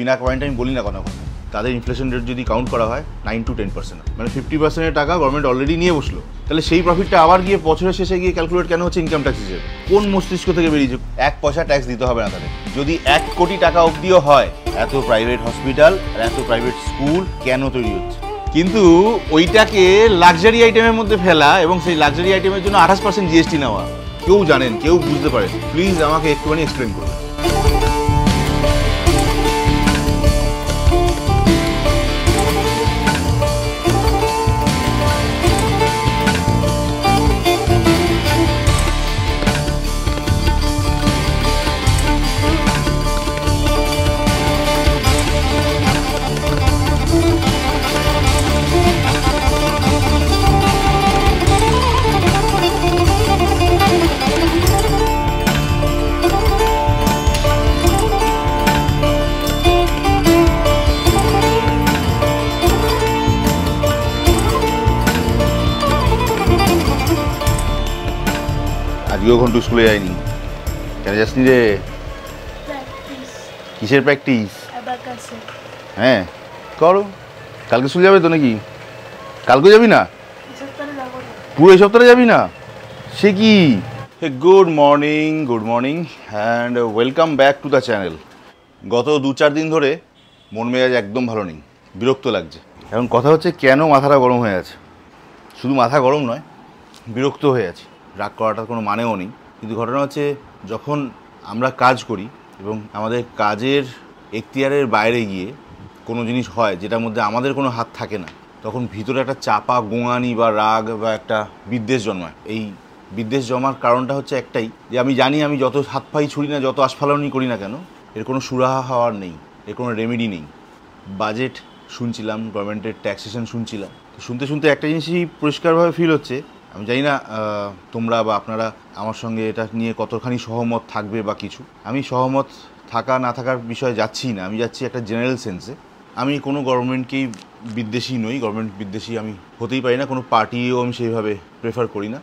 বিনা quarantine বলি না কোনো কোনো তাদের ইনফ্লেশন রেট যদি কাউন্ট করা হয় নাইন টু টেন পার্সেন্ট মানে ফিফটি পার্সেন্টের টাকা গভর্নমেন্ট অলরেডি নিয়ে বসলো তাহলে সেই প্রফিটটা আবার গিয়ে বছরের শেষে গিয়ে ক্যালকুলেট কেন হচ্ছে ইনকাম ট্যাক্স হিসেবে কোন মস্তিষ্ক থেকে বেরিয়েছে এক পয়সা ট্যাক্স দিতে হবে না তাদের যদি এক কোটি টাকা অবধিও হয় এত প্রাইভেট হসপিটাল আর এত প্রাইভেট স্কুল কেন তৈরি হচ্ছে কিন্তু ওইটাকে লাক্সারি আইটেমের মধ্যে ফেলা এবং সেই লাক্সারি আইটেমের জন্য আঠাশ পার্সেন্ট জিএসটি নেওয়া কেউ জানেন কেউ বুঝতে পারেন প্লিজ আমাকে একটুখানি এক্সপ্লেন করুন গৃহঘণ্ট স্কুলে যায়নি কেন যাসনি রে কিসের প্র্যাকটিস হ্যাঁ করো কালকে স্কুল যাবে তো নাকি কালকে যাবি না পুরো এই সপ্তাহে যাবি না সে কি good morning good morning and welcome back to the channel গত দু চার দিন ধরে মন মেজাজ একদম ভালো নেই বিরক্ত লাগছে এখন কথা হচ্ছে কেন মাথাটা গরম হয়ে আছে শুধু মাথা গরম নয় বিরক্ত হয়ে আছে রাগ করাটার কোনো মানেও নেই কিন্তু ঘটনা হচ্ছে যখন আমরা কাজ করি এবং আমাদের কাজের এখতিয়ারের বাইরে গিয়ে কোনো জিনিস হয় যেটার মধ্যে আমাদের কোনো হাত থাকে না তখন ভিতরে একটা চাপা গোঙানি বা রাগ বা একটা বিদ্বেষ জন্মায় এই বিদ্বেষ জমার কারণটা হচ্ছে একটাই যে আমি জানি আমি যত হাত পাই ছুরি না যত আস্ফালনই করি না কেন এর কোনো সুরাহা হওয়ার নেই এর কোনো রেমেডি নেই বাজেট শুনছিলাম গভর্নমেন্টের ট্যাক্সেশন শুনছিলাম শুনতে শুনতে একটা জিনিসই পরিষ্কারভাবে ফিল হচ্ছে আমি জানি না তোমরা বা আপনারা আমার সঙ্গে এটা নিয়ে কতখানি সহমত থাকবে বা কিছু আমি সহমত থাকা না থাকার বিষয়ে যাচ্ছি না আমি যাচ্ছি একটা জেনারেল সেন্সে আমি কোনো গভর্নমেন্টকেই বিদ্বেষী নই গভর্নমেন্ট বিদ্বেষী আমি হতেই পারি না কোনো পার্টিও আমি সেইভাবে প্রেফার করি না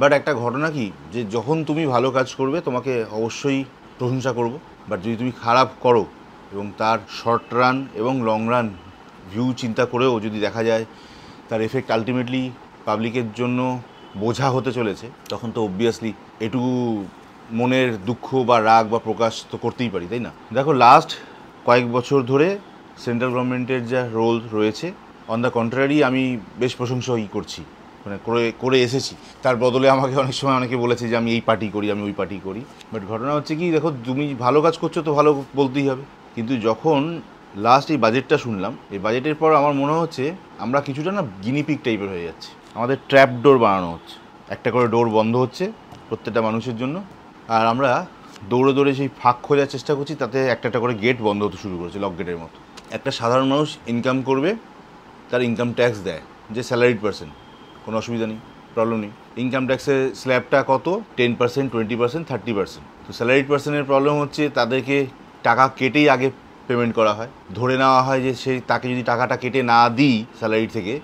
বাট একটা ঘটনা কি যে যখন তুমি ভালো কাজ করবে তোমাকে অবশ্যই প্রশংসা করব বাট যদি তুমি খারাপ করো এবং তার শর্ট রান এবং লং রান ভিউ চিন্তা করেও যদি দেখা যায় তার এফেক্ট আলটিমেটলি পাবলিকের জন্য বোঝা হতে চলেছে তখন তো অবভিয়াসলি এটুকু মনের দুঃখ বা রাগ বা প্রকাশ তো করতেই পারি তাই না দেখো লাস্ট কয়েক বছর ধরে সেন্ট্রাল গভর্নমেন্টের যা রোল রয়েছে অন দ্য কন্ট্রারি আমি বেশ প্রশংসাই করছি মানে করে করে এসেছি তার বদলে আমাকে অনেক সময় অনেকে বলেছে যে আমি এই পার্টি করি আমি ওই পার্টি করি বাট ঘটনা হচ্ছে কি দেখো তুমি ভালো কাজ করছো তো ভালো বলতেই হবে কিন্তু যখন লাস্ট এই বাজেটটা শুনলাম এই বাজেটের পর আমার মনে হচ্ছে আমরা কিছুটা না গিনিপিক টাইপের হয়ে যাচ্ছে আমাদের ট্র্যাপ ডোর বানানো হচ্ছে একটা করে ডোর বন্ধ হচ্ছে প্রত্যেকটা মানুষের জন্য আর আমরা দৌড়ে দৌড়ে সেই ফাঁক খোঁজার চেষ্টা করছি তাতে একটা একটা করে গেট বন্ধ হতে শুরু করেছে লক গেটের মতো একটা সাধারণ মানুষ ইনকাম করবে তার ইনকাম ট্যাক্স দেয় যে স্যালারিড পার্সেন কোনো অসুবিধা নেই প্রবলেম নেই ইনকাম ট্যাক্সের স্ল্যাবটা কত ten percent twenty percent thirty percent তো স্যালারিড পার্সনের প্রবলেম হচ্ছে তাদেরকে টাকা কেটেই আগে পেমেন্ট করা হয় ধরে নেওয়া হয় যে সেই তাকে যদি টাকাটা কেটে না দিই স্যালারি থেকে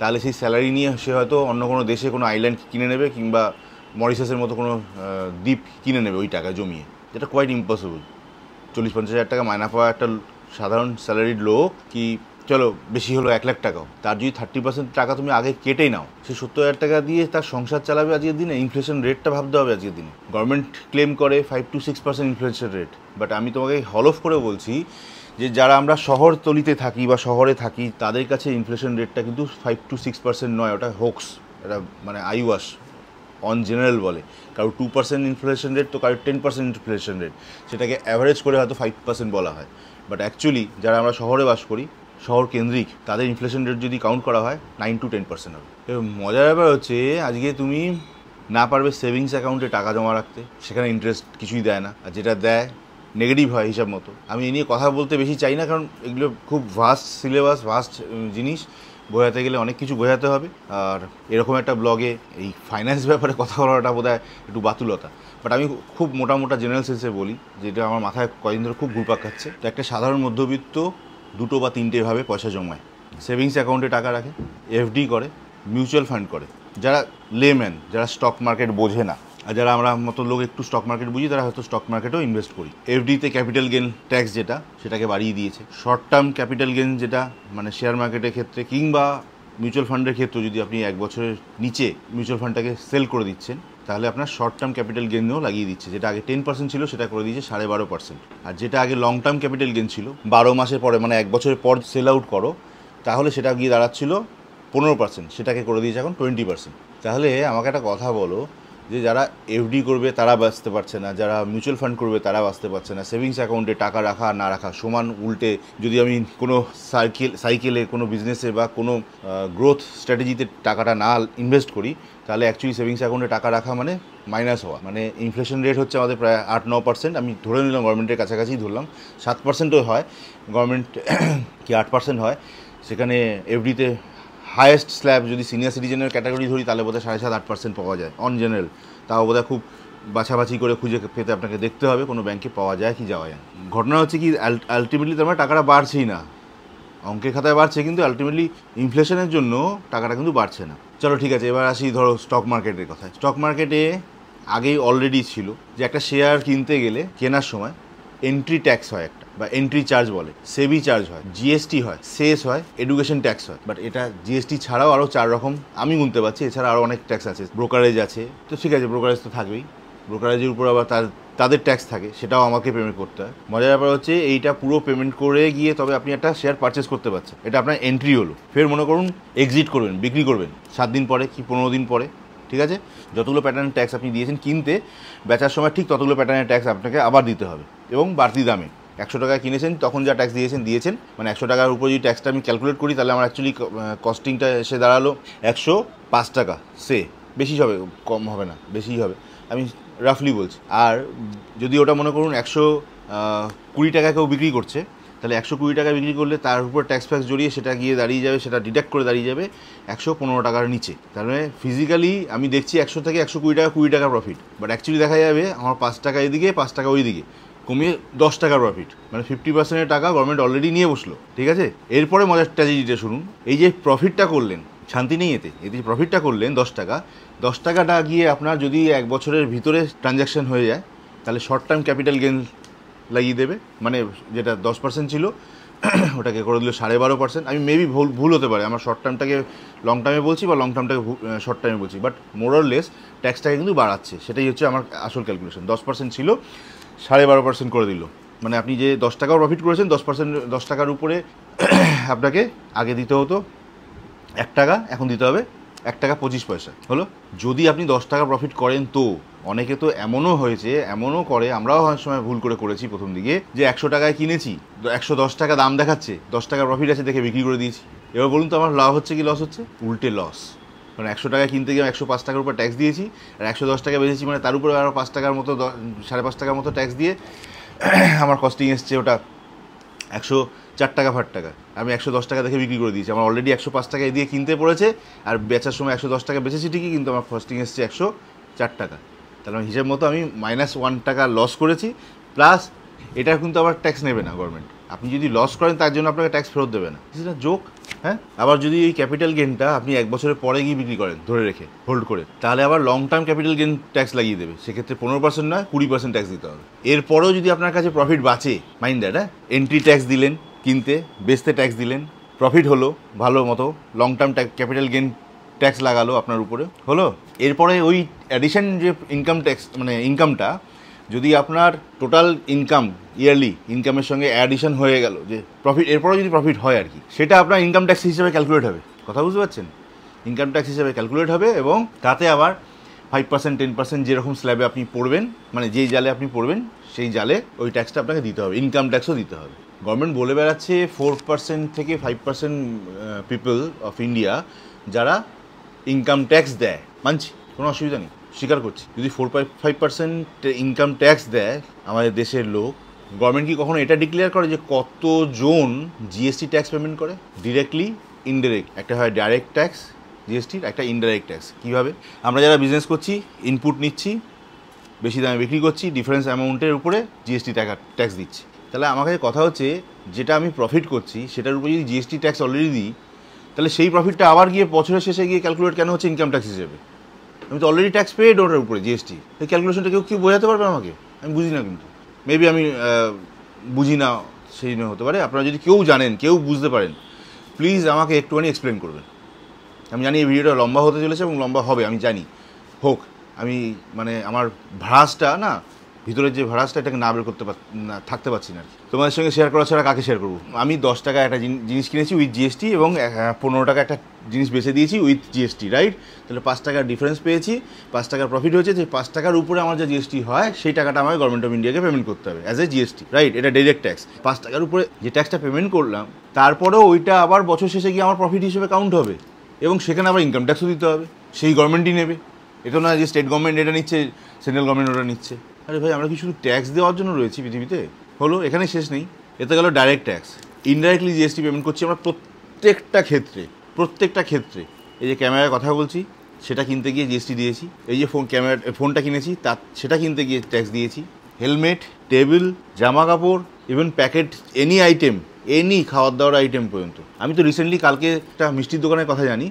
তাহলে সেই স্যালারি নিয়ে সে হয়তো অন্য কোনো দেশে কোনো আইল্যান্ড কিনে নেবে কিংবা মরিশাসের মতো কোনো দ্বীপ কিনে নেবে ওই টাকা জমিয়ে যেটা কোয়াইট ইম্পসিবল চল্লিশ পঞ্চাশ হাজার টাকা মাইনা পাওয়া একটা সাধারণ স্যালারির লোক কি চলো বেশি হলো এক লাখ টাকাও তার যদি থার্টি পার্সেন্ট টাকা তুমি আগে কেটে নাও সে সত্তর হাজার টাকা দিয়ে তার সংসার চালাবে আজকের দিনে ইনফ্লেশন রেটটা ভাবতে হবে আজকের দিনে গভর্নমেন্ট ক্লেম করে five to six percent inflation rate but আমি তোমাকে হলফ করে বলছি যে যারা আমরা শহরতলিতে থাকি বা শহরে থাকি তাদের কাছে ইনফ্লেশন রেটটা কিন্তু ফাইভ টু সিক্স পার্সেন্ট নয় ওটা হোক্স এটা মানে আইওয়াস অন জেনারেল বলে কারোর টু পার্সেন্ট ইনফ্লেশন রেট তো কারোর টেন পার্সেন্ট ইনফ্লেশন রেট সেটাকে অ্যাভারেজ করে হয়তো ফাইভ পার্সেন্ট বলা হয় বাট অ্যাকচুয়ালি যারা আমরা শহরে বাস করি শহর কেন্দ্রিক তাদের ইনফ্লেশন রেট যদি কাউন্ট করা হয় নাইন টু টেন পার্সেন্ট হবে মজার ব্যাপার হচ্ছে আজকে তুমি না পারবে সেভিংস অ্যাকাউন্টে টাকা জমা রাখতে সেখানে ইন্টারেস্ট কিছুই দেয় না আর যেটা দেয় নেগেটিভ হয় হিসাব মতো আমি এ নিয়ে কথা বলতে বেশি চাই না কারণ এগুলো খুব ভাস্ট সিলেবাস ভাস্ট জিনিস বোঝাতে গেলে অনেক কিছু বোঝাতে হবে আর এরকম একটা ব্লগে এই ফাইন্যান্স ব্যাপারে কথা বলাটা বোধ একটু বাতুলতা বাট আমি খুব মোটা মোটা জেনারেল সেন্সে বলি যেটা আমার মাথায় কদিন ধরে খুব ঘুরপাক খাচ্ছে তো একটা সাধারণ মধ্যবিত্ত দুটো বা তিনটেভাবে পয়সা জমায় সেভিংস অ্যাকাউন্টে টাকা রাখে এফডি করে মিউচুয়াল ফান্ড করে যারা লেম্যান যারা স্টক মার্কেট বোঝে না আর যারা আমরা মতো লোক একটু স্টক মার্কেট বুঝি তারা হয়তো স্টক মার্কেটেও ইনভেস্ট করি এফডিতে ক্যাপিটাল গেন ট্যাক্স যেটা সেটাকে বাড়িয়ে দিয়েছে শর্ট টার্ম ক্যাপিটাল গেন যেটা মানে শেয়ার মার্কেটের ক্ষেত্রে কিংবা মিউচুয়াল ফান্ডের ক্ষেত্রে যদি আপনি এক বছরের নিচে মিউচুয়াল ফান্ডটাকে সেল করে দিচ্ছেন তাহলে আপনার শর্ট টার্ম ক্যাপিটাল গেনও লাগিয়ে দিচ্ছে যেটা আগে টেন পার্সেন্ট ছিল সেটা করে দিয়েছে সাড়ে বারো পার্সেন্ট আর যেটা আগে লং টার্ম ক্যাপিটাল গেন ছিল বারো মাসের পরে মানে এক বছরের পর সেল আউট করো তাহলে সেটা গিয়ে দাঁড়াচ্ছিল পনেরো পার্সেন্ট সেটাকে করে দিয়েছে এখন টোয়েন্টি পার্সেন্ট তাহলে আমাকে একটা কথা বলো যে যারা এফডি করবে তারা বাঁচতে পারছে না যারা মিউচুয়াল ফান্ড করবে তারা বাঁচতে পারছে না সেভিংস অ্যাকাউন্টে টাকা রাখা না রাখা সমান উল্টে যদি আমি কোনো সাইকেল সাইকেলে কোনো বিজনেসে বা কোনো গ্রোথ স্ট্র্যাটেজিতে টাকাটা না ইনভেস্ট করি তাহলে অ্যাকচুয়ালি সেভিংস অ্যাকাউন্টে টাকা রাখা মানে মাইনাস হওয়া মানে ইনফ্লেশন রেট হচ্ছে আমাদের প্রায় আট ন পার্সেন্ট আমি ধরে নিলাম গভর্নমেন্টের কাছাকাছি ধরলাম সাত পার্সেন্টও হয় গভর্নমেন্ট কি আট পার্সেন্ট হয় সেখানে এফডিতে হায়েস্ট স্ল্যাব যদি সিনিয়র সিটিজেনের ক্যাটাগরি ধরি তাহলে বোধহয় সাড়ে সাত আট পার্সেন্ট পাওয়া যায় অন জেনারেল তাও বোধহয় খুব বাছাবাছি করে খুঁজে পেতে আপনাকে দেখতে হবে কোনো ব্যাংকে পাওয়া যায় কি যাওয়া যায় ঘটনা হচ্ছে কি আলটিমেটলি তো আমরা টাকাটা বাড়ছেই না অঙ্কের খাতায় বাড়ছে কিন্তু আলটিমেটলি ইনফ্লেশনের জন্য টাকাটা কিন্তু বাড়ছে না চলো ঠিক আছে এবার আসি ধরো স্টক মার্কেটের কথায় স্টক মার্কেটে আগেই অলরেডি ছিল যে একটা শেয়ার কিনতে গেলে কেনার সময় এন্ট্রি ট্যাক্স হয় একটা বা এন্ট্রি চার্জ বলে সেবি চার্জ হয় জিএসটি হয় সেস হয় এডুকেশন ট্যাক্স হয় বাট এটা জিএসটি ছাড়াও আরও চার রকম আমি গুনতে পারছি এছাড়া আরও অনেক ট্যাক্স আছে ব্রোকারেজ আছে তো ঠিক আছে ব্রোকারেজ তো থাকবেই ব্রোকারেজের উপর আবার তার তাদের ট্যাক্স থাকে সেটাও আমাকে পেমেন্ট করতে হয় মজার ব্যাপার হচ্ছে এইটা পুরো পেমেন্ট করে গিয়ে তবে আপনি একটা শেয়ার পারচেস করতে পারছেন এটা আপনার এন্ট্রি হলো ফের মনে করুন এক্সিট করবেন বিক্রি করবেন সাত দিন পরে কি পনেরো দিন পরে ঠিক আছে যতগুলো প্যাটার্নের ট্যাক্স আপনি দিয়েছেন কিনতে বেচার সময় ঠিক ততগুলো প্যাটার্নের ট্যাক্স আপনাকে আবার দিতে হবে এবং বাড়তি দামে একশো টাকায় কিনেছেন তখন যা ট্যাক্স দিয়েছেন দিয়েছেন মানে একশো টাকার উপর যদি ট্যাক্সটা আমি ক্যালকুলেট করি তাহলে আমার অ্যাকচুয়ালি কস্টিংটা এসে দাঁড়ালো একশো পাঁচ টাকা সে বেশি হবে কম হবে না বেশি হবে আমি রাফলি বলছি আর যদি ওটা মনে করুন একশো কুড়ি টাকা কেউ বিক্রি করছে তাহলে একশো কুড়ি টাকা বিক্রি করলে তার উপর ট্যাক্স ফ্যাক্স জড়িয়ে সেটা গিয়ে দাঁড়িয়ে যাবে সেটা ডিডাক্ট করে দাঁড়িয়ে যাবে একশো পনেরো টাকার নিচে তার মানে ফিজিক্যালি আমি দেখছি একশো থেকে একশো কুড়ি টাকা কুড়ি টাকা প্রফিট বাট অ্যাকচুয়ালি দেখা যাবে আমার পাঁচ টাকা এদিকে পাঁচ টাকা ওই দিকে কমিয়ে দশ টাকা প্রফিট মানে ফিফটি পার্সেন্টের টাকা গভর্নমেন্ট অলরেডি নিয়ে বসলো ঠিক আছে এরপরে মজার ট্র্যাজেডিটা শুনুন এই যে প্রফিটটা করলেন শান্তি নেই এতে এতে প্রফিটটা করলেন দশ টাকা দশ টাকাটা গিয়ে আপনার যদি এক বছরের ভিতরে ট্রানজ্যাকশান হয়ে যায় তাহলে শর্ট টার্ম ক্যাপিটাল গেন লাগিয়ে দেবে মানে যেটা দশ পার্সেন্ট ছিল ওটাকে করে দিল সাড়ে বারো পার্সেন্ট আমি মেবি ভুল ভুল হতে পারে আমার শর্ট টার্মটাকে লং টার্মে বলছি বা লং টার্মটাকে শর্ট টার্মে বলছি বাট মোরলেস ট্যাক্সটাকে কিন্তু বাড়াচ্ছে সেটাই হচ্ছে আমার আসল ক্যালকুলেশন দশ পার্সেন্ট ছিল সাড়ে বারো পার্সেন্ট করে দিল মানে আপনি যে দশ টাকাও প্রফিট করেছেন দশ পার্সেন্ট দশ টাকার উপরে আপনাকে আগে দিতে হতো এক টাকা এখন দিতে হবে এক টাকা পঁচিশ পয়সা হলো যদি আপনি দশ টাকা প্রফিট করেন তো অনেকে তো এমনও হয়েছে এমনও করে আমরাও অনেক সময় ভুল করে করেছি প্রথম দিকে যে একশো টাকায় কিনেছি একশো দশ টাকা দাম দেখাচ্ছে দশ টাকা প্রফিট আছে দেখে বিক্রি করে দিয়েছি এবার বলুন তো আমার লাভ হচ্ছে কি লস হচ্ছে উল্টে লস কারণ একশো টাকা কিনতে গিয়ে একশো পাঁচ টাকার উপর ট্যাক্স দিয়েছি আর একশো দশ টাকা বেঁচেছি মানে তার উপরে আরও পাঁচ টাকার মতো সাড়ে পাঁচ টাকার মতো ট্যাক্স দিয়ে আমার কস্টিং এসছে ওটা একশো চার টাকা ফাট টাকা আমি একশো দশ টাকা দেখে বিক্রি করে দিয়েছি আমার অলরেডি একশো পাঁচ টাকা দিয়ে কিনতে পড়েছে আর বেচার সময় একশো দশ টাকা বেঁচেছি ঠিকই কিন্তু আমার কস্টিং এসছে একশো চার টাকা তাহলে হিসাব মতো আমি মাইনাস ওয়ান টাকা লস করেছি প্লাস এটা কিন্তু আবার ট্যাক্স নেবে না গভর্নমেন্ট আপনি যদি লস করেন তার জন্য আপনাকে ট্যাক্স ফেরত দেবে না সেটা জোক হ্যাঁ আবার যদি এই ক্যাপিটাল গেনটা আপনি এক বছরের পরে গিয়ে বিক্রি করেন ধরে রেখে হোল্ড করে তাহলে আবার long term capital gain tax লাগিয়ে দেবে সেক্ষেত্রে পনেরো পার্সেন্ট নয় কুড়ি পার্সেন্ট ট্যাক্স দিতে হবে এরপরেও যদি আপনার কাছে প্রফিট বাঁচে মাইন্ড দ্যাট হ্যাঁ এন্ট্রি ট্যাক্স দিলেন কিনতে বেচতে ট্যাক্স দিলেন প্রফিট হলো ভালো মতো long term capital gain tax লাগালো আপনার উপরে হলো এরপরে ওই অ্যাডিশন যে ইনকাম ট্যাক্স মানে ইনকামটা যদি আপনার টোটাল ইনকাম ইয়ারলি ইনকামের সঙ্গে অ্যাডিশন হয়ে গেল যে প্রফিট এরপরেও যদি প্রফিট হয় আর কি সেটা আপনার ইনকাম ট্যাক্স হিসেবে ক্যালকুলেট হবে কথা বুঝতে পারছেন ইনকাম ট্যাক্স হিসেবে ক্যালকুলেট হবে এবং তাতে আবার ফাইভ পার্সেন্ট টেন পার্সেন্ট যেরকম স্ল্যাবে আপনি পড়বেন মানে যেই জালে আপনি পড়বেন সেই জালে ওই ট্যাক্সটা আপনাকে দিতে হবে ইনকাম ট্যাক্সও দিতে হবে গভর্নমেন্ট বলে বেড়াচ্ছে ফোর পার্সেন্ট থেকে five percent people of India যারা ইনকাম ট্যাক্স দেয় মানছি কোনো অসুবিধা নেই স্বীকার করছি যদি four point five percent income tax দেয় আমাদের দেশের লোক গভর্নমেন্ট কি কখনো এটা ডিক্লেয়ার করে যে কত জন জিএসটি ট্যাক্স পেমেন্ট করে ডিরেক্টলি ইনডাইরেক্ট একটা হয় ডাইরেক্ট ট্যাক্স জিএসটির একটা ইনডাইরেক্ট ট্যাক্স কীভাবে আমরা যারা বিজনেস করছি ইনপুট নিচ্ছি বেশি দামে বিক্রি করছি ডিফারেন্স অ্যামাউন্টের উপরে জিএসটি টাকা ট্যাক্স দিচ্ছি তাহলে আমার কাছে কথা হচ্ছে যেটা আমি প্রফিট করছি সেটার উপরে যদি জিএসটি ট্যাক্স অলরেডি দিই তাহলে সেই প্রফিটটা আবার গিয়ে বছরের শেষে গিয়ে ক্যালকুলেট কেন হচ্ছে ইনকাম ট্যাক্স হিসেবে আমি তো অলরেডি ট্যাক্স পেড ওটার উপরে জিএসটি এই ক্যালকুলেশনটা কেউ কি বোঝাতে পারবে আমাকে আমি বুঝি না কিন্তু মেবি আমি বুঝি না সেই জন্য হতে পারে আপনারা যদি কেউ জানেন কেউ বুঝতে পারেন প্লিজ আমাকে একটুখানি এক্সপ্লেন করবেন আমি জানি এই ভিডিওটা লম্বা হতে চলেছে এবং লম্বা হবে আমি জানি হোক আমি মানে আমার ভ্রাসটা না ভিতরে যে ভাড়াসটা এটাকে না বের করতে থাকতে পারছি না তোমাদের সঙ্গে শেয়ার করা ছাড়া কাকে শেয়ার করবো আমি দশ টাকা একটা জিনিস কিনেছি উইথ জিএসটি এবং পনেরো টাকা একটা জিনিস বেছে দিয়েছি উইথ জিএসটি রাইট তাহলে পাঁচ টাকার ডিফারেন্স পেয়েছি পাঁচ টাকার প্রফিট হয়েছে যে পাঁচ টাকার উপরে আমার যে জিএসটি হয় সেই টাকাটা আমাকে গভর্নমেন্ট অফ ইন্ডিয়াকে পেমেন্ট করতে হবে অ্যাজ এ জিএসটি রাইট এটা ডাইরেক্ট ট্যাক্স পাঁচ টাকার উপরে যে ট্যাক্সটা পেমেন্ট করলাম তারপরেও ওইটা আবার বছর শেষে গিয়ে আমার প্রফিট হিসেবে কাউন্ট হবে এবং সেখানে আবার ইনকাম ট্যাক্সও দিতে হবে সেই গভর্নমেন্টই নেবে এটা না যে স্টেট গভর্নমেন্ট এটা নিচ্ছে সেন্ট্রাল গভর্নমেন্ট ওটা নিচ্ছে আরে ভাই আমরা কি শুধু ট্যাক্স দেওয়ার জন্য রয়েছি পৃথিবীতে হলো এখানে শেষ নেই এতে গেল direct tax indirectly GST payment করছি আমরা প্রত্যেকটা ক্ষেত্রে প্রত্যেকটা ক্ষেত্রে এই যে ক্যামেরার কথা বলছি সেটা কিনতে গিয়ে জিএসটি দিয়েছি এই যে ফোন ক্যামেরা ফোনটা কিনেছি তার সেটা কিনতে গিয়ে ট্যাক্স দিয়েছি হেলমেট টেবিল জামা কাপড় even packet any item any খাওয়ার দাওয়ার আইটেম পর্যন্ত আমি তো রিসেন্টলি কালকে একটা মিষ্টির দোকানের কথা জানি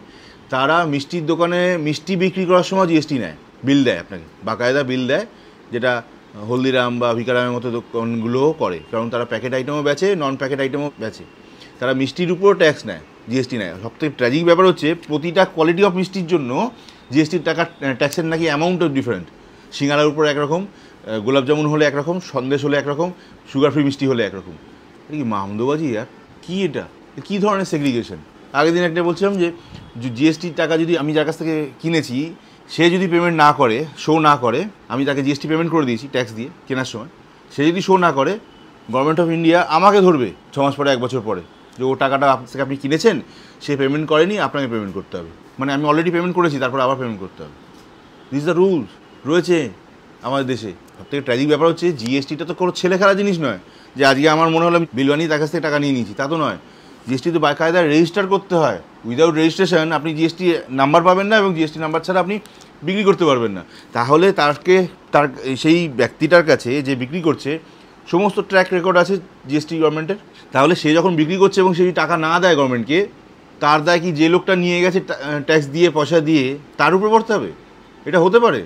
তারা মিষ্টির দোকানে মিষ্টি বিক্রি করার সময় জিএসটি নেয় বিল দেয় আপনাকে বাকায়দা বিল দেয় যেটা হলদিরাম বা ভিকারামের মতো দোকানগুলোও করে কারণ তারা প্যাকেট আইটেমও বেচে নন প্যাকেট আইটেমও বেচে তারা মিষ্টির উপরও ট্যাক্স নেয় জিএসটি নেয় সবথেকে ট্র্যাজিক ব্যাপার হচ্ছে প্রতিটা কোয়ালিটি অফ মিষ্টির জন্য জিএসটির টাকা ট্যাক্সের নাকি অ্যামাউন্টও ডিফারেন্ট সিঙ্গারার উপর একরকম গোলাপজামুন হলে একরকম সন্দেশ হলে একরকম সুগার ফ্রি মিষ্টি হলে একরকম কি মামদোবাজি আর কী এটা কী ধরনের সেগ্রিগেশন আগের দিন একটা বলছিলাম যে জিএসটির টাকা যদি আমি যার কাছ থেকে কিনেছি সে যদি পেমেন্ট না করে শো না করে আমি তাকে জিএসটি পেমেন্ট করে দিয়েছি ট্যাক্স দিয়ে কেনার সময় সে যদি শো না করে গভর্নমেন্ট অফ ইন্ডিয়া আমাকে ধরবে ছ মাস পরে এক বছর পরে যে ও টাকাটা থেকে আপনি কিনেছেন সে পেমেন্ট করেনি আপনাকে পেমেন্ট করতে হবে মানে আমি অলরেডি পেমেন্ট করেছি তারপর আবার পেমেন্ট করতে হবে দিস দ্য রুলস রয়েছে আমাদের দেশে সবথেকে ট্র্যাজিক ব্যাপার হচ্ছে জিএসটিটা তো কোনো ছেলে খেলা জিনিস নয় যে আজকে আমার মনে হলো আমি বিলওয়ানি তার কাছ থেকে টাকা নিয়ে নিয়েছি তা তো নয় জিএসটি তো বায়কায়দায় রেজিস্টার করতে হয় উইদাউট রেজিস্ট্রেশন আপনি জিএসটি নাম্বার পাবেন না এবং জিএসটি নাম্বার ছাড়া আপনি বিক্রি করতে পারবেন না তাহলে তাকে তার সেই ব্যক্তিটার কাছে যে বিক্রি করছে সমস্ত ট্র্যাক রেকর্ড আছে জিএসটি গভর্নমেন্টের তাহলে সে যখন বিক্রি করছে এবং সেই টাকা না দেয় গভর্নমেন্টকে তার দায় কি যে লোকটা নিয়ে গেছে ট্যাক্স দিয়ে পয়সা দিয়ে তার উপরে পড়তে হবে এটা হতে পারে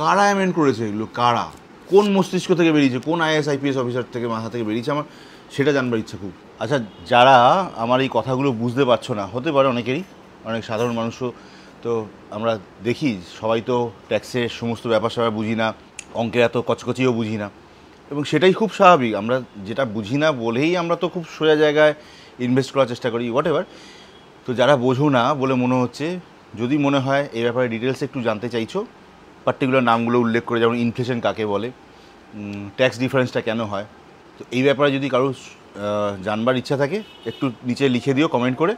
কারা অ্যামেন্ট করেছে এগুলো কারা কোন মস্তিষ্ক থেকে বেরিয়েছে কোন আইএস আইপিএস অফিসার থেকে মাথা থেকে বেরিয়েছে আমার সেটা জানবার ইচ্ছে খুব আচ্ছা যারা আমার এই কথাগুলো বুঝতে পারছো না হতে পারে অনেকেরই অনেক সাধারণ মানুষও তো আমরা দেখি সবাই তো ট্যাক্সের সমস্ত ব্যাপার স্যাপার বুঝি না অঙ্কের এত কচকচিও বুঝি না এবং সেটাই খুব স্বাভাবিক আমরা যেটা বুঝি না বলেই আমরা তো খুব সোজা জায়গায় ইনভেস্ট করার চেষ্টা করি হোয়াট এভার তো যারা বোঝো না বলে মনে হচ্ছে যদি মনে হয় এই ব্যাপারে ডিটেলস একটু জানতে চাইছো পার্টিকুলার নামগুলো উল্লেখ করে যেমন ইনফ্লেশন কাকে বলে ট্যাক্স ডিফারেন্সটা কেন হয় তো এই ব্যাপারে যদি কারো জানবার ইচ্ছা থাকে একটু নিচে লিখে দিও কমেন্ট করে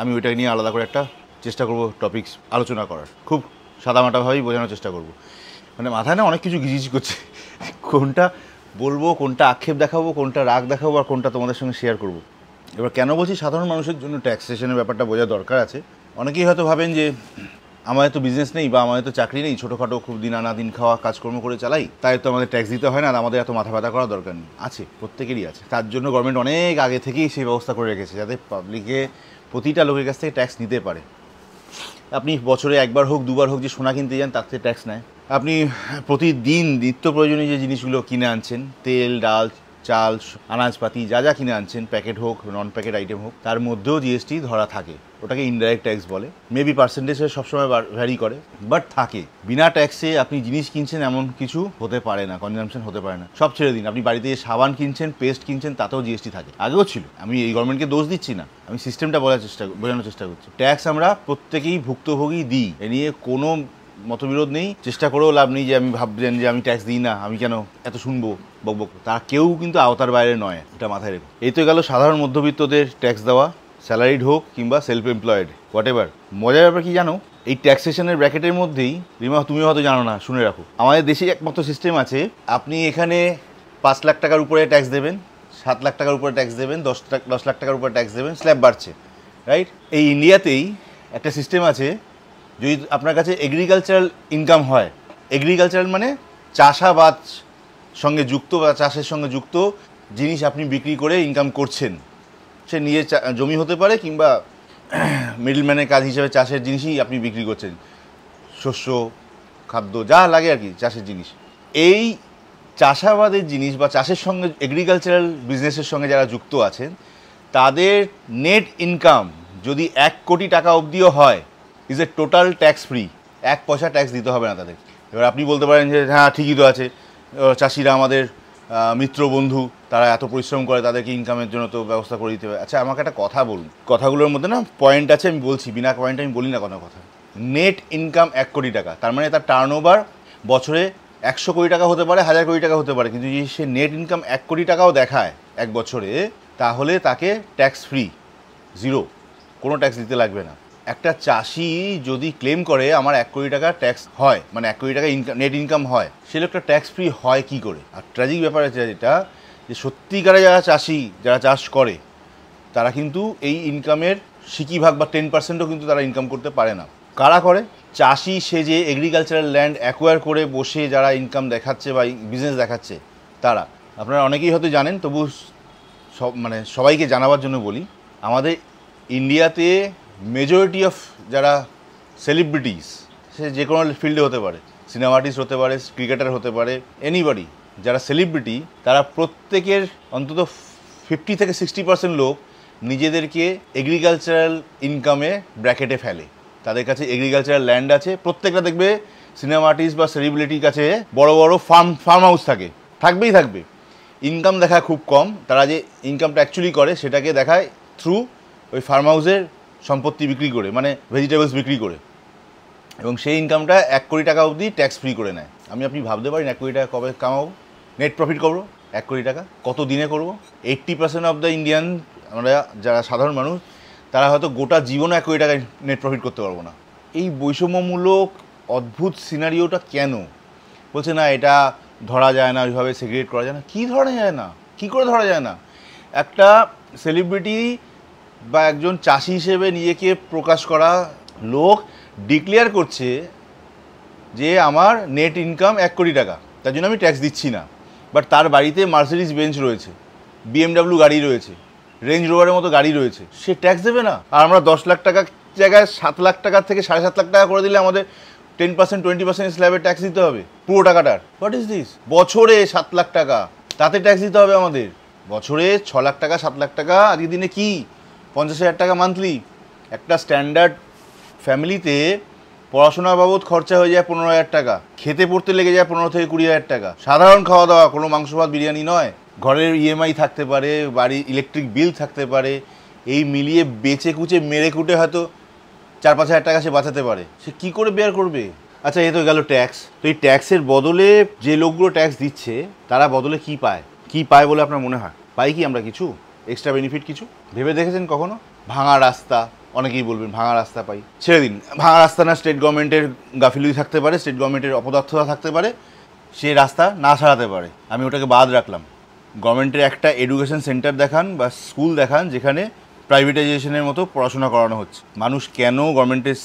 আমি ওইটা নিয়ে আলাদা করে একটা চেষ্টা করব টপিকস আলোচনা করার খুব সাদামাটাভাবেই বোঝানোর চেষ্টা করব মানে মাথায় না অনেক কিছু গিজিজি করছে কোনটা বলবো কোনটা আক্ষেপ দেখাবো কোনটা রাগ দেখাবো আর কোনটা তোমাদের সঙ্গে শেয়ার করব এবার কেন বলছি সাধারণ মানুষের জন্য ট্যাক্সেশনের ব্যাপারটা বোঝা দরকার আছে অনেকেই হয়তো ভাবেন যে আমার তো বিজনেস নেই বা আমাদের তো চাকরি নেই ছোটোখাটো খুব দিন আনা দিন খাওয়া কাজকর্ম করে চালাই তাই তো আমাদের ট্যাক্স দিতে হয় না আর আমাদের এত মাথা ব্যথা করার দরকার নেই আছে প্রত্যেকেরই আছে তার জন্য গভর্নমেন্ট অনেক আগে থেকেই সেই ব্যবস্থা করে রেখেছে যাতে পাবলিকে প্রতিটা লোকের কাছ থেকে ট্যাক্স নিতে পারে আপনি বছরে একবার হোক দুবার হোক যে সোনা কিনতে যান তার থেকে ট্যাক্স নেয় আপনি প্রতিদিন নিত্য প্রয়োজনীয় যে জিনিসগুলো কিনে আনছেন তেল ডাল চাল আনাজপাতি যা যা কিনে আনছেন প্যাকেট হোক নন প্যাকেট আইটেম হোক তার মধ্যেও জিএসটি ধরা থাকে ওটাকে ইনডাইরেক্ট ট্যাক্স বলে মেবি পার্সেন্টেজ সবসময় ভ্যারি করে বাট থাকে বিনা ট্যাক্সে আপনি জিনিস কিনছেন এমন কিছু হতে পারে না কনজামশন হতে পারে না সব ছেড়ে দিন আপনি বাড়িতে সাবান কিনছেন পেস্ট কিনছেন তাতেও জিএসটি থাকে আগেও ছিল আমি এই গভর্নমেন্টকে দোষ দিচ্ছি না আমি সিস্টেমটা বলার চেষ্টা বোঝানোর চেষ্টা করছি ট্যাক্স আমরা প্রত্যেকেই ভুক্তভোগী দিই এ নিয়ে কোনো মতবিরোধ নেই চেষ্টা করেও লাভ নেই যে আমি ভাবলেন যে আমি ট্যাক্স দিই না আমি কেন এত শুনবো বকবক তার কেউ কিন্তু আওতার বাইরে নয় এটা মাথায় রেখো এই তো গেল সাধারণ মধ্যবিত্তদের ট্যাক্স দেওয়া স্যালারিড হোক কিংবা সেলফ এমপ্লয়েড হোয়াট এভার মজার ব্যাপার কি জানো এই ট্যাক্সেশনের ব্র্যাকেটের মধ্যেই রিমা তুমি হয়তো জানো না শুনে রাখো আমাদের দেশে একমাত্র সিস্টেম আছে আপনি এখানে পাঁচ লাখ টাকার উপরে ট্যাক্স দেবেন সাত লাখ টাকার উপরে ট্যাক্স দেবেন দশ লাখ দশ লাখ টাকার উপরে ট্যাক্স দেবেন স্ল্যাব বাড়ছে রাইট এই ইন্ডিয়াতেই একটা সিস্টেম আছে যদি আপনার কাছে এগ্রিকালচারাল ইনকাম হয় এগ্রিকালচারাল মানে চাষাবাদ সঙ্গে যুক্ত বা চাষের সঙ্গে যুক্ত জিনিস আপনি বিক্রি করে ইনকাম করছেন সে নিজে জমি হতে পারে কিংবা মিডলম্যানের কাজ হিসেবে চাষের জিনিসই আপনি বিক্রি করছেন শস্য খাদ্য যা লাগে আর কি চাষের জিনিস এই চাষাবাদের জিনিস বা চাষের সঙ্গে এগ্রিকালচারাল বিজনেসের সঙ্গে যারা যুক্ত আছেন তাদের নেট ইনকাম যদি এক কোটি টাকা অবধিও হয় is a total tax free এক পয়সা ট্যাক্স দিতে হবে না তাদের এবার আপনি বলতে পারেন যে হ্যাঁ ঠিকই তো আছে চাষিরা আমাদের মিত্র বন্ধু তারা এত পরিশ্রম করে তাদেরকে ইনকামের জন্য তো ব্যবস্থা করে দিতে হবে আচ্ছা আমাকে একটা কথা বলুন কথাগুলোর মধ্যে না পয়েন্ট আছে আমি বলছি বিনা পয়েন্ট আমি বলি না কোনো কথা নেট ইনকাম এক কোটি টাকা তার মানে তার টার্ন বছরে একশো কোটি টাকা হতে পারে হাজার কোটি টাকা হতে পারে কিন্তু যদি সে নেট ইনকাম এক কোটি টাকাও দেখায় এক বছরে তাহলে তাকে ট্যাক্স ফ্রি জিরো কোনো ট্যাক্স দিতে লাগবে না একটা চাষি যদি ক্লেম করে আমার এক কোটি টাকা ট্যাক্স হয় মানে এক কোটি টাকা ইনকাম নেট ইনকাম হয় সে লোকটা ট্যাক্স ফ্রি হয় কি করে আর ট্র্যাজিক ব্যাপার আছে যেটা যে সত্যিকারে যারা চাষি যারা চাষ করে তারা কিন্তু এই ইনকামের সিকি ভাগ বা টেন পার্সেন্টও কিন্তু তারা ইনকাম করতে পারে না কারা করে চাষি সে যে এগ্রিকালচারাল ল্যান্ড অ্যাকোয়ার করে বসে যারা ইনকাম দেখাচ্ছে বা বিজনেস দেখাচ্ছে তারা আপনারা অনেকেই হয়তো জানেন তবু সব মানে সবাইকে জানাবার জন্য বলি আমাদের ইন্ডিয়াতে মেজরিটি অফ যারা সেলিব্রিটিস সে যে কোনো ফিল্ডে হতে পারে সিনেমা আর্টিস্ট হতে পারে ক্রিকেটার হতে পারে এনিবডি যারা সেলিব্রিটি তারা প্রত্যেকের অন্তত ফিফটি থেকে সিক্সটি পার্সেন্ট লোক নিজেদেরকে এগ্রিকালচারাল ইনকামে ব্র্যাকেটে ফেলে তাদের কাছে এগ্রিকালচারাল ল্যান্ড আছে প্রত্যেকটা দেখবে সিনেমা আর্টিস্ট বা সেলিব্রিটির কাছে বড় বড় ফার্ম ফার্ম হাউস থাকে থাকবেই থাকবে ইনকাম দেখা খুব কম তারা যে ইনকামটা অ্যাকচুয়ালি করে সেটাকে দেখায় থ্রু ওই ফার্ম হাউসের সম্পত্তি বিক্রি করে মানে ভেজিটেবলস বিক্রি করে এবং সেই ইনকামটা এক কোটি টাকা অবধি ট্যাক্স ফ্রি করে নেয় আমি আপনি ভাবতে পারেন এক কোটি টাকা কবে কামাবো নেট প্রফিট করবো এক কোটি টাকা কত দিনে করবো eighty percent of the Indian আমরা যারা সাধারণ মানুষ তারা হয়তো গোটা জীবনে এক কোটি টাকা নেট প্রফিট করতে পারবো না এই বৈষম্যমূলক অদ্ভুত সিনারিওটা কেন বলছে না এটা ধরা যায় না ওইভাবে সেগ্রেট করা যায় না কী ধরা যায় না কী করে ধরা যায় না একটা সেলিব্রিটি বা একজন চাষি হিসেবে নিজেকে প্রকাশ করা লোক ডিক্লেয়ার করছে যে আমার নেট ইনকাম এক কোটি টাকা তার জন্য আমি ট্যাক্স দিচ্ছি না বাট তার বাড়িতে মার্সিডিস বেঞ্চ রয়েছে বিএমডাব্লিউ গাড়ি রয়েছে রেঞ্জ রোভারের মতো গাড়ি রয়েছে সে ট্যাক্স দেবে না আর আমরা দশ লাখ টাকা জায়গায় সাত লাখ টাকার থেকে সাড়ে সাত লাখ টাকা করে দিলে আমাদের টেন পার্সেন্ট টোয়েন্টি পার্সেন্ট স্ল্যাবে ট্যাক্স দিতে হবে পুরো টাকাটার হোয়াট ইজ দিস বছরে সাত লাখ টাকা তাতে ট্যাক্স দিতে হবে আমাদের বছরে ছ লাখ টাকা সাত লাখ টাকা আজকের দিনে কী পঞ্চাশ হাজার টাকা মান্থলি একটা স্ট্যান্ডার্ড ফ্যামিলিতে পড়াশোনা বাবদ খরচা হয়ে যায় পনেরো হাজার টাকা খেতে পড়তে লেগে যায় পনেরো থেকে কুড়ি হাজার টাকা সাধারণ খাওয়া দাওয়া কোনো মাংস ভাত বিরিয়ানি নয় ঘরের ইএমআই e থাকতে পারে বাড়ির ইলেকট্রিক বিল থাকতে পারে এই মিলিয়ে বেচে কুচে মেরে কুটে হয়তো চার পাঁচ হাজার টাকা সে বাঁচাতে পারে সে কী করে বেয়ার করবে আচ্ছা এ তো গেল ট্যাক্স তো এই ট্যাক্সের বদলে যে লোকগুলো ট্যাক্স দিচ্ছে তারা বদলে কি পায় কি পায় বলে আপনার মনে হয় পাই কি আমরা কিছু এক্সট্রা বেনিফিট কিছু ভেবে দেখেছেন কখনো ভাঙা রাস্তা অনেকেই বলবেন ভাঙা রাস্তা পাই ছেড়ে দিন ভাঙা রাস্তা না স্টেট গভর্নমেন্টের গাফিলতি থাকতে পারে স্টেট গভর্নমেন্টের অপদার্থতা থাকতে পারে সে রাস্তা না সারাতে পারে আমি ওটাকে বাদ রাখলাম গভর্নমেন্টের একটা এডুকেশন সেন্টার দেখান বা স্কুল দেখান যেখানে প্রাইভেটাইজেশনের মতো পড়াশোনা করানো হচ্ছে মানুষ কেন গভর্নমেন্টের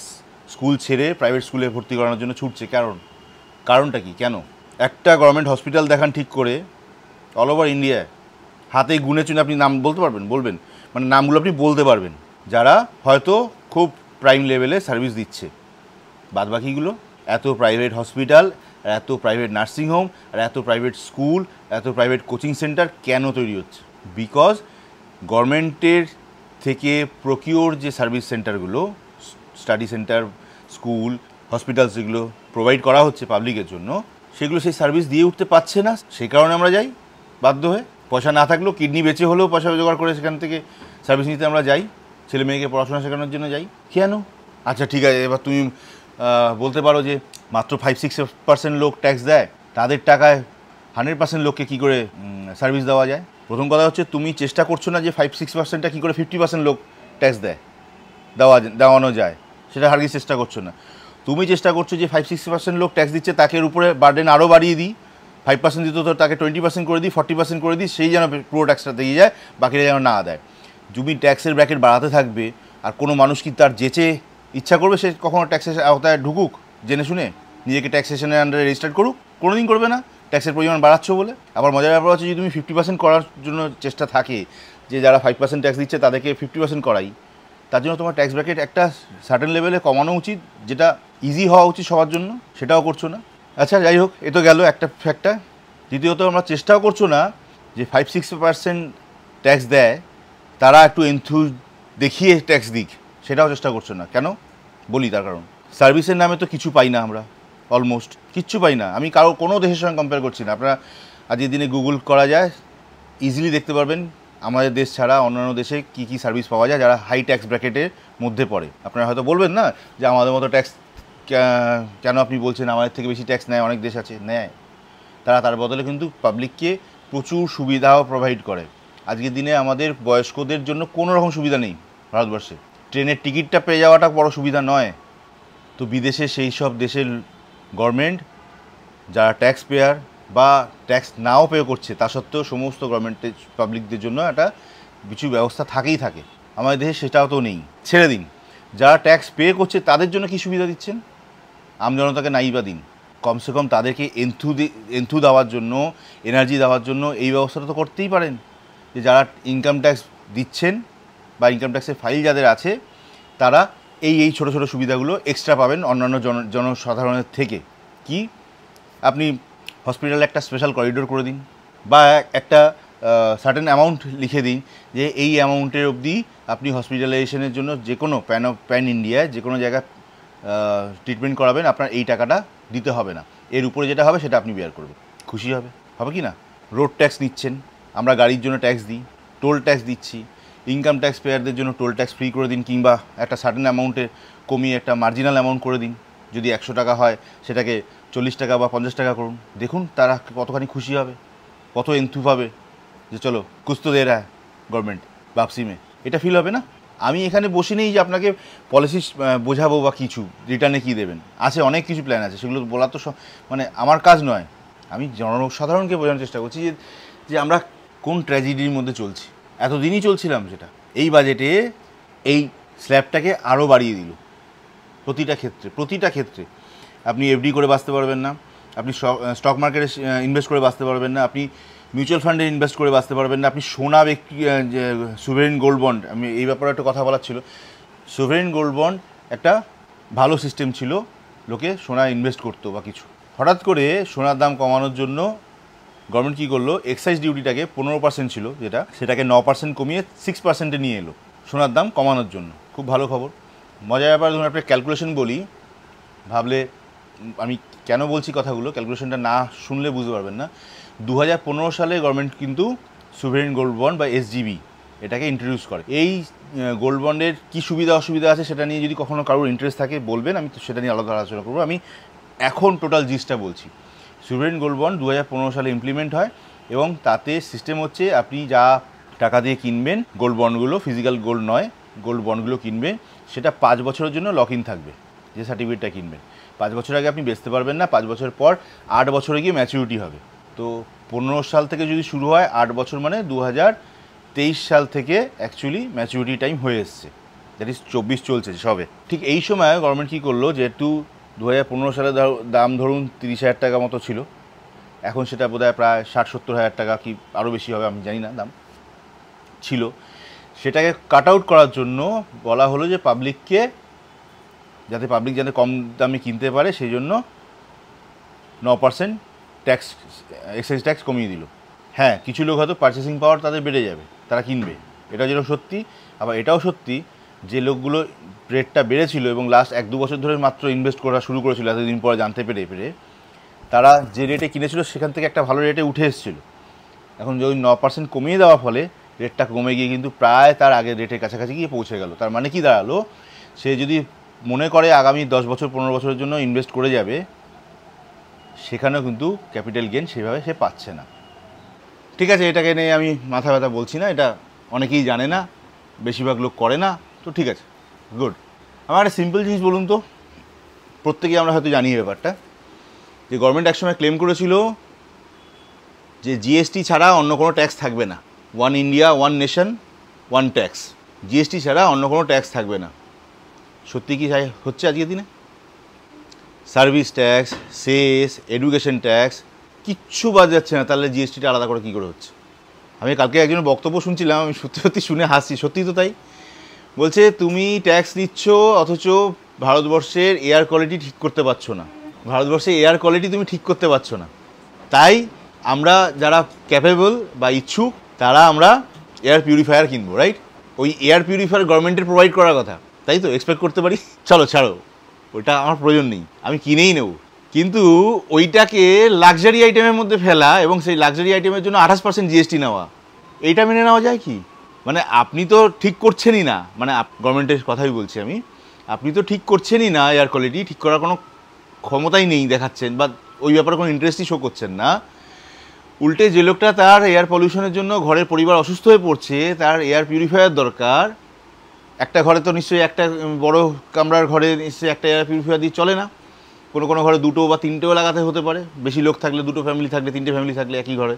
স্কুল ছেড়ে প্রাইভেট স্কুলে ভর্তি করানোর জন্য ছুটছে কারণ কারণটা কি কেন একটা গভর্নমেন্ট হসপিটাল দেখান ঠিক করে অল ওভার ইন্ডিয়ায় হাতে গুনে চুনে আপনি নাম বলতে পারবেন বলবেন মানে নামগুলো আপনি বলতে পারবেন যারা হয়তো খুব প্রাইম লেভেলে সার্ভিস দিচ্ছে বাদ বাকিগুলো এত প্রাইভেট হসপিটাল এত প্রাইভেট নার্সিংহোম আর এত প্রাইভেট স্কুল এত প্রাইভেট কোচিং সেন্টার কেন তৈরি হচ্ছে বিকজ গভর্নমেন্টের থেকে প্রকিওর যে সার্ভিস সেন্টারগুলো স্টাডি সেন্টার স্কুল হসপিটাল যেগুলো প্রোভাইড করা হচ্ছে পাবলিকের জন্য সেগুলো সেই সার্ভিস দিয়ে উঠতে পারছে না সেই কারণে আমরা যাই বাধ্য হয়ে পয়সা না থাকলেও কিডনি বেঁচে হলেও পয়সা জোগাড় করে সেখান থেকে সার্ভিস নিতে আমরা যাই ছেলে মেয়েকে পড়াশোনা শেখানোর জন্য যাই কেন আচ্ছা ঠিক আছে এবার তুমি বলতে পারো যে মাত্র ফাইভ সিক্স পার্সেন্ট লোক ট্যাক্স দেয় তাদের টাকায় হান্ড্রেড পার্সেন্ট লোককে কী করে সার্ভিস দেওয়া যায় প্রথম কথা হচ্ছে তুমি চেষ্টা করছো না যে ফাইভ সিক্স পার্সেন্টটা কী করে ফিফটি পার্সেন্ট লোক ট্যাক্স দেয় দেওয়া দেওয়ানো যায় সেটা হারিয়ে চেষ্টা করছো না তুমি চেষ্টা করছো যে ফাইভ সিক্স পার্সেন্ট লোক ট্যাক্স দিচ্ছে তাকে উপরে বার্ডেন আরও বাড়িয়ে দিই ফাইভ পার্সেন্ট দিত তো তাকে টোয়েন্টি পার্সেন্ট করে দিই ফর্টি পার্সেন্ট করে দিই সেই যেন পুরো ট্যাক্সটা দিয়ে যায় বাকিরা যেন না দেয় জমি ট্যাক্সের ব্র্যাকেট বাড়াতে থাকবে আর কোনো মানুষ কি তার যেচে ইচ্ছা করবে সে কখনো ট্যাক্সের আওতায় ঢুকুক জেনে শুনে নিজেকে ট্যাক্সেশনের আন্ডারে রেজিস্টার করুক কোনো দিন করবে না ট্যাক্সের পরিমাণ বাড়াচ্ছ বলে আবার মজার ব্যাপার হচ্ছে যদি তুমি ফিফটি পার্সেন্ট করার জন্য চেষ্টা থাকে যে যারা ফাইভ পার্সেন্ট ট্যাক্স দিচ্ছে তাদেরকে ফিফটি পার্সেন্ট করাই তার জন্য তোমার ট্যাক্স ব্র্যাকেট একটা সার্টেন লেভেলে কমানো উচিত যেটা ইজি হওয়া উচিত সবার জন্য সেটাও করছো না আচ্ছা যাই হোক এ তো গেল একটা ফ্যাক্টর দ্বিতীয়ত আমরা চেষ্টাও করছো না যে ফাইভ সিক্স পার্সেন্ট ট্যাক্স দেয় তারা একটু এনথু দেখিয়ে ট্যাক্স দিক সেটাও চেষ্টা করছো না কেন বলি তার কারণ সার্ভিসের নামে তো কিছু পাই না আমরা অলমোস্ট কিচ্ছু পাই না আমি কারো কোনো দেশের সঙ্গে কম্পেয়ার করছি না আপনারা আজকের দিনে গুগল করা যায় ইজিলি দেখতে পারবেন আমাদের দেশ ছাড়া অন্যান্য দেশে কি কি সার্ভিস পাওয়া যায় যারা হাই ট্যাক্স ব্র্যাকেটের মধ্যে পড়ে আপনারা হয়তো বলবেন না যে আমাদের মতো ট্যাক্স কেন আপনি বলছেন আমাদের থেকে বেশি ট্যাক্স নেয় অনেক দেশ আছে নেয় তারা তার বদলে কিন্তু পাবলিককে প্রচুর সুবিধাও প্রোভাইড করে আজকের দিনে আমাদের বয়স্কদের জন্য কোনো রকম সুবিধা নেই ভারতবর্ষে ট্রেনের টিকিটটা পেয়ে যাওয়াটা বড় সুবিধা নয় তো বিদেশে সেই সব দেশের গভর্নমেন্ট যারা ট্যাক্স পেয়ার বা ট্যাক্স নাও পে করছে তা সত্ত্বেও সমস্ত গভর্নমেন্টের পাবলিকদের জন্য একটা কিছু ব্যবস্থা থাকেই থাকে আমাদের দেশে সেটাও তো নেই ছেড়ে দিন যারা ট্যাক্স পে করছে তাদের জন্য কি সুবিধা দিচ্ছেন আমজনতাকে নাই বা দিন কমসে কম তাদেরকে এন্থু এন্থু দেওয়ার জন্য এনার্জি দেওয়ার জন্য এই ব্যবস্থাটা তো করতেই পারেন যে যারা ইনকাম ট্যাক্স দিচ্ছেন বা ইনকাম ট্যাক্সের ফাইল যাদের আছে তারা এই এই ছোট ছোট সুবিধাগুলো এক্সট্রা পাবেন অন্যান্য জন জনসাধারণের থেকে কি আপনি হসপিটালে একটা স্পেশাল করিডোর করে দিন বা একটা সার্টেন অ্যামাউন্ট লিখে দিন যে এই অ্যামাউন্টের অবধি আপনি হসপিটালাইজেশনের জন্য যে কোনো প্যান প্যান ইন্ডিয়ায় যে কোনো জায়গায় ট্রিটমেন্ট করাবেন আপনার এই টাকাটা দিতে হবে না এর উপরে যেটা হবে সেটা আপনি বিয়ার করবেন খুশি হবে হবে কি না রোড ট্যাক্স নিচ্ছেন আমরা গাড়ির জন্য ট্যাক্স দিই টোল ট্যাক্স দিচ্ছি ইনকাম ট্যাক্স পেয়ারদের জন্য টোল ট্যাক্স ফ্রি করে দিন কিংবা একটা সার্টেন অ্যামাউন্টে কমিয়ে একটা মার্জিনাল অ্যামাউন্ট করে দিন যদি একশো টাকা হয় সেটাকে চল্লিশ টাকা বা পঞ্চাশ টাকা করুন দেখুন তারা কতখানি খুশি হবে কত এনথুভ পাবে যে চলো কুস্তো দেয় গভর্নমেন্ট বাপসিমে এটা ফিল হবে না আমি এখানে বসে নেই যে আপনাকে পলিসি বোঝাবো বা কিছু রিটার্নে কী দেবেন আছে অনেক কিছু প্ল্যান আছে সেগুলো বলা তো মানে আমার কাজ নয় আমি জনসাধারণকে বোঝানোর চেষ্টা করছি যে যে আমরা কোন ট্র্যাজেডির মধ্যে চলছি এতদিনই চলছিলাম সেটা এই বাজেটে এই স্ল্যাবটাকে আরও বাড়িয়ে দিল প্রতিটা ক্ষেত্রে প্রতিটা ক্ষেত্রে আপনি এফডি করে বাঁচতে পারবেন না আপনি স্টক মার্কেটে ইনভেস্ট করে বাঁচতে পারবেন না আপনি মিউচুয়াল ফান্ডে ইনভেস্ট করে বাঁচতে পারবেন না আপনি সোনা ব্যক্তি সুভেরিন গোল্ড বন্ড আমি এই ব্যাপারে একটা কথা বলার ছিল সুভেরিন গোল্ড বন্ড একটা ভালো সিস্টেম ছিল লোকে সোনা ইনভেস্ট করতো বা কিছু হঠাৎ করে সোনার দাম কমানোর জন্য গভর্নমেন্ট কী করলো এক্সাইজ ডিউটিটাকে পনেরো পার্সেন্ট ছিল যেটা সেটাকে ন পার্সেন্ট কমিয়ে সিক্স পার্সেন্টে নিয়ে এলো সোনার দাম কমানোর জন্য খুব ভালো খবর মজার ব্যাপারে ধরুন আপনার ক্যালকুলেশন বলি ভাবলে আমি কেন বলছি কথাগুলো ক্যালকুলেশনটা না শুনলে বুঝতে পারবেন না দু সালে গভর্নমেন্ট কিন্তু সুভেরিন গোল্ড বন্ড বা এসজিবি এটাকে ইন্ট্রোডিউস করে এই গোল্ড বন্ডের কী সুবিধা অসুবিধা আছে সেটা নিয়ে যদি কখনও কারোর ইন্টারেস্ট থাকে বলবেন আমি সেটা নিয়ে আলাদা আলোচনা করবো আমি এখন টোটাল জিসটা বলছি সুভেরিন গোল্ড বন্ড দু সালে ইমপ্লিমেন্ট হয় এবং তাতে সিস্টেম হচ্ছে আপনি যা টাকা দিয়ে কিনবেন গোল্ড বন্ডগুলো ফিজিক্যাল গোল্ড নয় গোল্ড বন্ডগুলো কিনবেন সেটা পাঁচ বছরের জন্য লক ইন থাকবে যে সার্টিফিকেটটা কিনবেন পাঁচ বছর আগে আপনি বেচতে পারবেন না পাঁচ বছর পর আট বছরে গিয়ে ম্যাচুরিটি হবে তো পনেরো সাল থেকে যদি শুরু হয় আট বছর মানে দু তেইশ সাল থেকে অ্যাকচুয়ালি ম্যাচুরিটি টাইম হয়ে এসছে দ্যাট ইজ চব্বিশ চলছে সবে ঠিক এই সময় গভর্নমেন্ট কী করলো যেহেতু দু হাজার সালে দাম ধরুন তিরিশ হাজার টাকা মতো ছিল এখন সেটা বোধহয় প্রায় ষাট সত্তর হাজার টাকা কি আরও বেশি হবে আমি জানি না দাম ছিল সেটাকে কাট আউট করার জন্য বলা হলো যে পাবলিককে যাতে পাবলিক যাতে কম দামে কিনতে পারে সেই জন্য ন পার্সেন্ট ট্যাক্স এক্সাইজ ট্যাক্স কমিয়ে দিল হ্যাঁ কিছু লোক হয়তো পারচেসিং পাওয়ার তাদের বেড়ে যাবে তারা কিনবে এটা যেন সত্যি আবার এটাও সত্যি যে লোকগুলো রেটটা বেড়েছিল এবং লাস্ট এক দু বছর ধরে মাত্র ইনভেস্ট করা শুরু করেছিল এতদিন পরে জানতে পেরে পেরে তারা যে রেটে কিনেছিল সেখান থেকে একটা ভালো রেটে উঠে এসেছিল এখন যদি ন পার্সেন্ট কমিয়ে দেওয়ার ফলে রেটটা কমে গিয়ে কিন্তু প্রায় তার আগের রেটের কাছাকাছি গিয়ে পৌঁছে গেল তার মানে কি দাঁড়ালো সে যদি মনে করে আগামী দশ বছর পনেরো বছরের জন্য ইনভেস্ট করে যাবে সেখানেও কিন্তু ক্যাপিটাল গেন সেভাবে সে পাচ্ছে না ঠিক আছে এটাকে নিয়ে আমি মাথা ব্যথা বলছি না এটা অনেকেই জানে না বেশিরভাগ লোক করে না তো ঠিক আছে গুড আমার একটা সিম্পল জিনিস বলুন তো প্রত্যেকেই আমরা হয়তো জানি ব্যাপারটা যে গভর্নমেন্ট একসময় ক্লেম করেছিল যে জিএসটি ছাড়া অন্য কোনো ট্যাক্স থাকবে না one India one nation one tax GST ছাড়া অন্য কোনো ট্যাক্স থাকবে না সত্যি কি হচ্ছে আজকের দিনে service tax cess education tax কিচ্ছু বাদ যাচ্ছে না তাহলে জিএসটিটা আলাদা করে কী করে হচ্ছে আমি কালকে একজনের বক্তব্য শুনছিলাম আমি সত্যি সত্যি শুনে হাসি সত্যি তো তাই বলছে তুমি ট্যাক্স নিচ্ছ অথচ ভারতবর্ষের এয়ার কোয়ালিটি ঠিক করতে পারছো না ভারতবর্ষের এয়ার কোয়ালিটি তুমি ঠিক করতে পারছো না তাই আমরা যারা ক্যাপেবল বা ইচ্ছুক তারা আমরা এয়ার পিউরিফায়ার কিনবো রাইট ওই এয়ার পিউরিফায়ার গভর্নমেন্টের প্রোভাইড করার কথা তাই তো এক্সপেক্ট করতে পারি চলো ছাড়ো ওইটা আমার প্রয়োজন নেই আমি কিনেই নেব কিন্তু ওইটাকে লাক্সারি আইটেমের মধ্যে ফেলা এবং সেই লাক্সারি আইটেমের জন্য আঠাশ পার্সেন্ট জিএসটি নেওয়া এইটা মেনে নেওয়া যায় কি মানে আপনি তো ঠিক করছেনই না মানে গভর্নমেন্টের কথাই বলছি আমি আপনি তো ঠিক করছেনই না এয়ার কোয়ালিটি ঠিক করার কোনো ক্ষমতাই নেই দেখাচ্ছেন বা ওই ব্যাপারে কোনো ইন্টারেস্টই শো করছেন না উল্টে যে লোকটা তার এয়ার পলিউশনের জন্য ঘরের পরিবার অসুস্থ হয়ে পড়ছে তার এয়ার পিউরিফায়ার দরকার একটা ঘরে তো নিশ্চয়ই একটা বড় কামরার ঘরে নিশ্চয়ই একটা এয়ার পিউরিফায়ার দিয়ে চলে না কোনো কোনো ঘরে দুটো বা তিনটেও লাগাতে হতে পারে বেশি লোক থাকলে দুটো ফ্যামিলি থাকলে তিনটে ফ্যামিলি থাকলে একই ঘরে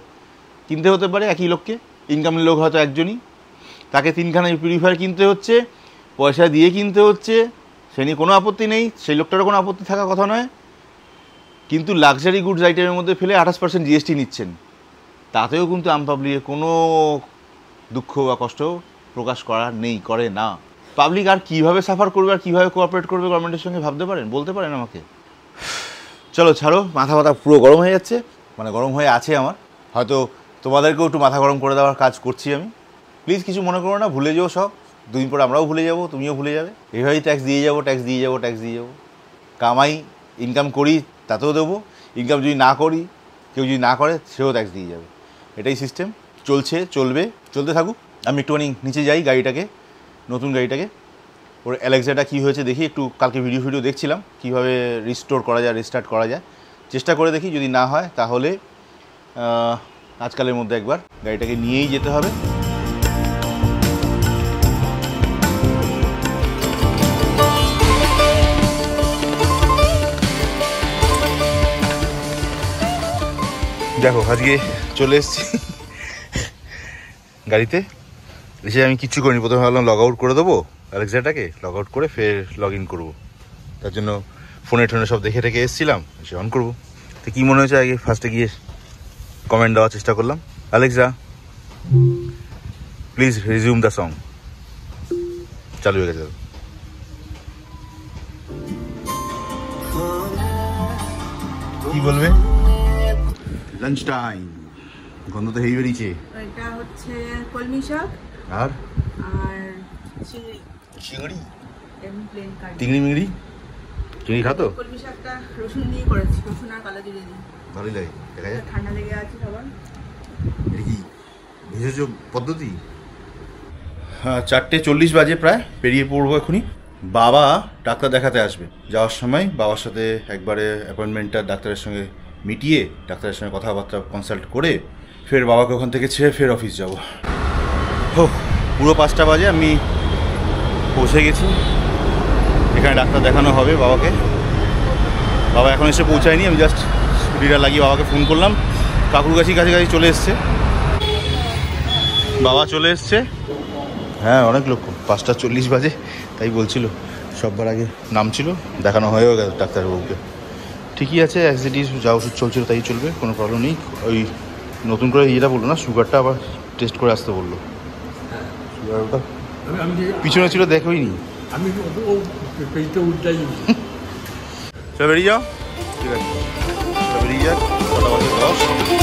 কিনতে হতে পারে একই লোককে ইনকামের লোক হয়তো একজনই তাকে তিনখানা পিউরিফায়ার কিনতে হচ্ছে পয়সা দিয়ে কিনতে হচ্ছে সে নিয়ে কোনো আপত্তি নেই সেই লোকটারও কোনো আপত্তি থাকা কথা নয় কিন্তু লাক্সারি গুডস আইটেমের মধ্যে ফেলে আঠাশ পার্সেন্ট জিএসটি নিচ্ছেন তাতেও কিন্তু আমপাবলিকে কোনো দুঃখ বা কষ্ট প্রকাশ করা নেই করে না পাবলিক আর কিভাবে সাফার করবে আর কিভাবে কোঅপারেট করবে গভর্নমেন্টের সঙ্গে ভাবতে পারেন বলতে পারেন আমাকে চলো ছাড়ো মাথা মাথা পুরো গরম হয়ে যাচ্ছে মানে গরম হয়ে আছে আমার হয়তো তোমাদেরকেও একটু মাথা গরম করে দেওয়ার কাজ করছি আমি প্লিজ কিছু মনে করো না ভুলে যাও সব দুদিন পর আমরাও ভুলে যাবো তুমিও ভুলে যাবে এইভাবেই ট্যাক্স দিয়ে যাবো ট্যাক্স দিয়ে যাবো ট্যাক্স দিয়ে যাবো কামাই ইনকাম করি তাতেও দেবো ইনকাম যদি না করি কেউ যদি না করে সেও ট্যাক্স দিয়ে যাবে এটাই সিস্টেম চলছে চলবে চলতে থাকুক আমি একটুখানি নিচে যাই গাড়িটাকে নতুন গাড়িটাকে ওর অ্যালেক্সাটা কী হয়েছে দেখি একটু কালকে ভিডিও ভিডিও দেখছিলাম কীভাবে রিস্টোর করা যায় রিস্টার্ট করা যায় চেষ্টা করে দেখি যদি না হয় তাহলে আজকালের মধ্যে একবার গাড়িটাকে নিয়েই যেতে হবে দেখো আজকে চলে এসছি গাড়িতে এসে আমি কিচ্ছু করিনি প্রথমে ভাবলাম লগ আউট করে দেবো অ্যালেক্সাটাকে লগ আউট করে ফের লগ ইন করবো তার জন্য ফোনে টোনে সব দেখে রেখে এসেছিলাম এসে অন করবো তো কী মনে হয়েছে আগে ফার্স্টে গিয়ে কমেন্ট দেওয়ার চেষ্টা করলাম Alexa please resume the song চালু হয়ে গেছে কি বলবে লাঞ্চ টাইম গন্ধ তো হেভি বেরিয়েছে এটা হচ্ছে কলমি শাক আর চিংড়ি চিংড়ি মিংড়ি চিংড়ি খাতো পদ্ধতি হ্যাঁ, চারটে চল্লিশ বাজে প্রায় পেরিয়ে পড়বো এখনই বাবা ডাক্তার দেখাতে আসবে যাওয়ার সময় বাবার সাথে একবারে অ্যাপয়েন্টমেন্টটা ডাক্তারের সঙ্গে মিটিয়ে ডাক্তারের সঙ্গে কথাবার্তা কনসাল্ট করে ফের বাবাকে ওখান থেকে ছেড়ে ফের অফিস যাবো পুরো পাঁচটা বাজে আমি পৌঁছে গেছি এখানে ডাক্তার দেখানো হবে বাবাকে বাবা এখন এসে পৌঁছায়নি আমি জাস্ট স্কুটিটা লাগিয়ে বাবাকে ফোন করলাম কাকুর কাছে কাছাকাছি চলে এসছে বাবা চলে এসছে হ্যাঁ অনেক লোক পাঁচটা চল্লিশ বাজে তাই বলছিল সববার আগে নাম ছিল দেখানো হয়েও গেল ডাক্তারবাবুকে ঠিকই আছে অ্যাজ যা ওষুধ চলছিল তাই চলবে কোনো প্রবলেম নেই ওই নতুন করে ইয়েটা বললো না সুগারটা আবার টেস্ট করে আসতে বললো পিছনে ছিল দেখোই নি আমি পেটে বেরিয়ে যাও ঠিক আছে বেরিয়ে যাও